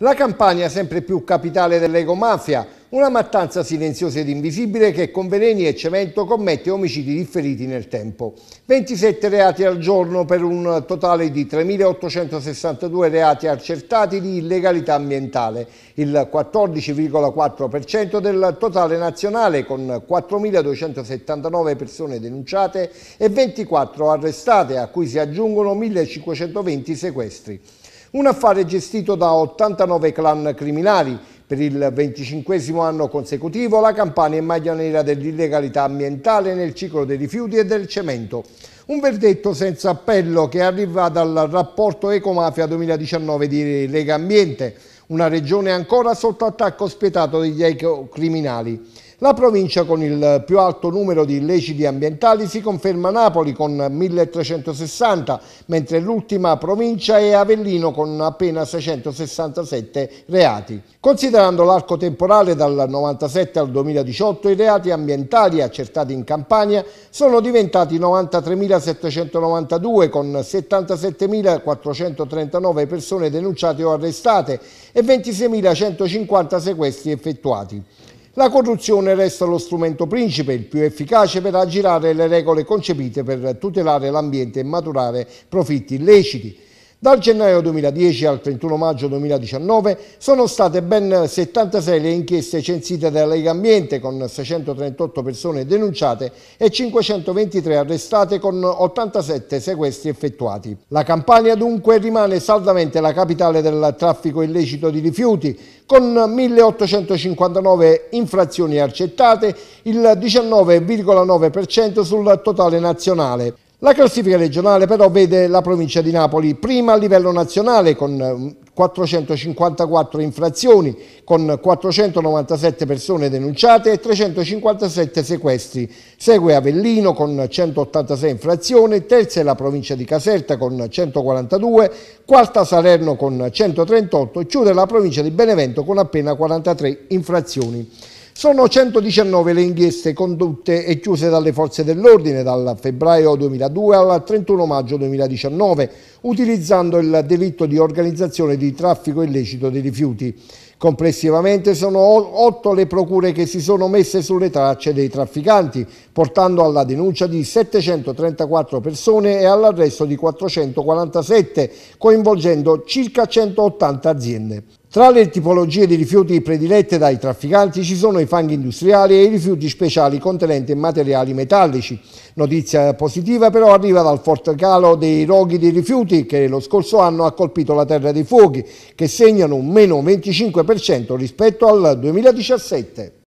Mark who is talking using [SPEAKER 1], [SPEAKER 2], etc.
[SPEAKER 1] La Campania è sempre più capitale dell'ecomafia, una mattanza silenziosa ed invisibile che con veleni e cemento commette omicidi differiti nel tempo. 27 reati al giorno per un totale di 3.862 reati accertati di illegalità ambientale, il 14,4% del totale nazionale con 4.279 persone denunciate e 24 arrestate a cui si aggiungono 1.520 sequestri. Un affare gestito da 89 clan criminali. Per il venticinquesimo anno consecutivo la campagna è maglia nera dell'illegalità ambientale nel ciclo dei rifiuti e del cemento. Un verdetto senza appello che arriva dal rapporto Ecomafia 2019 di Lega Ambiente, una regione ancora sotto attacco spietato degli ecocriminali. La provincia con il più alto numero di illeciti ambientali si conferma Napoli con 1360, mentre l'ultima provincia è Avellino con appena 667 reati. Considerando l'arco temporale dal 97 al 2018, i reati ambientali accertati in Campania sono diventati 93.792 con 77.439 persone denunciate o arrestate e 26.150 sequestri effettuati. La corruzione resta lo strumento principe, il più efficace per aggirare le regole concepite per tutelare l'ambiente e maturare profitti illeciti. Dal gennaio 2010 al 31 maggio 2019 sono state ben 76 le inchieste censite dalla Lega Ambiente con 638 persone denunciate e 523 arrestate con 87 sequestri effettuati. La Campania dunque rimane saldamente la capitale del traffico illecito di rifiuti con 1859 infrazioni accettate, il 19,9% sul totale nazionale. La classifica regionale però vede la provincia di Napoli prima a livello nazionale con 454 mm, infrazioni, con 497 persone denunciate e 357 sequestri. Segue Avellino con 186 infrazioni, terza è la provincia di Caserta con 142, quarta Salerno con 138 e chiude la provincia di Benevento con appena 43 infrazioni. Sono 119 le inchieste condotte e chiuse dalle forze dell'ordine dal febbraio 2002 al 31 maggio 2019, utilizzando il delitto di organizzazione di traffico illecito dei rifiuti. Complessivamente sono 8 le procure che si sono messe sulle tracce dei trafficanti, portando alla denuncia di 734 persone e all'arresto di 447, coinvolgendo circa 180 aziende. Tra le tipologie di rifiuti predilette dai trafficanti ci sono i fanghi industriali e i rifiuti speciali contenenti materiali metallici. Notizia positiva però arriva dal forte calo dei roghi di rifiuti che lo scorso anno ha colpito la terra dei fuochi, che segnano un meno 25% rispetto al 2017.